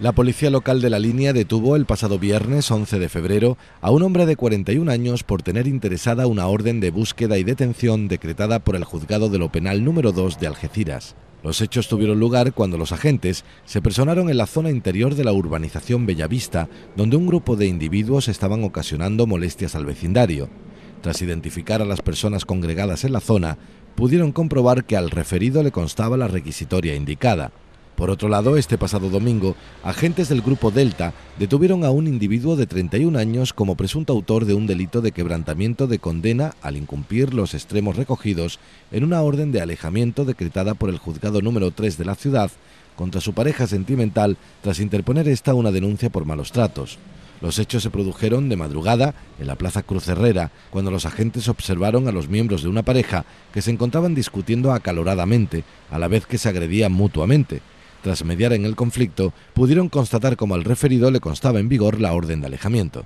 La policía local de la línea detuvo el pasado viernes 11 de febrero a un hombre de 41 años por tener interesada una orden de búsqueda y detención decretada por el juzgado de lo penal número 2 de Algeciras. Los hechos tuvieron lugar cuando los agentes se personaron en la zona interior de la urbanización Bellavista, donde un grupo de individuos estaban ocasionando molestias al vecindario. Tras identificar a las personas congregadas en la zona, pudieron comprobar que al referido le constaba la requisitoria indicada. Por otro lado, este pasado domingo, agentes del Grupo Delta detuvieron a un individuo de 31 años como presunto autor de un delito de quebrantamiento de condena al incumplir los extremos recogidos en una orden de alejamiento decretada por el juzgado número 3 de la ciudad contra su pareja sentimental tras interponer esta una denuncia por malos tratos. Los hechos se produjeron de madrugada en la Plaza Cruz Herrera, cuando los agentes observaron a los miembros de una pareja que se encontraban discutiendo acaloradamente, a la vez que se agredían mutuamente. Tras mediar en el conflicto, pudieron constatar cómo al referido le constaba en vigor la orden de alejamiento.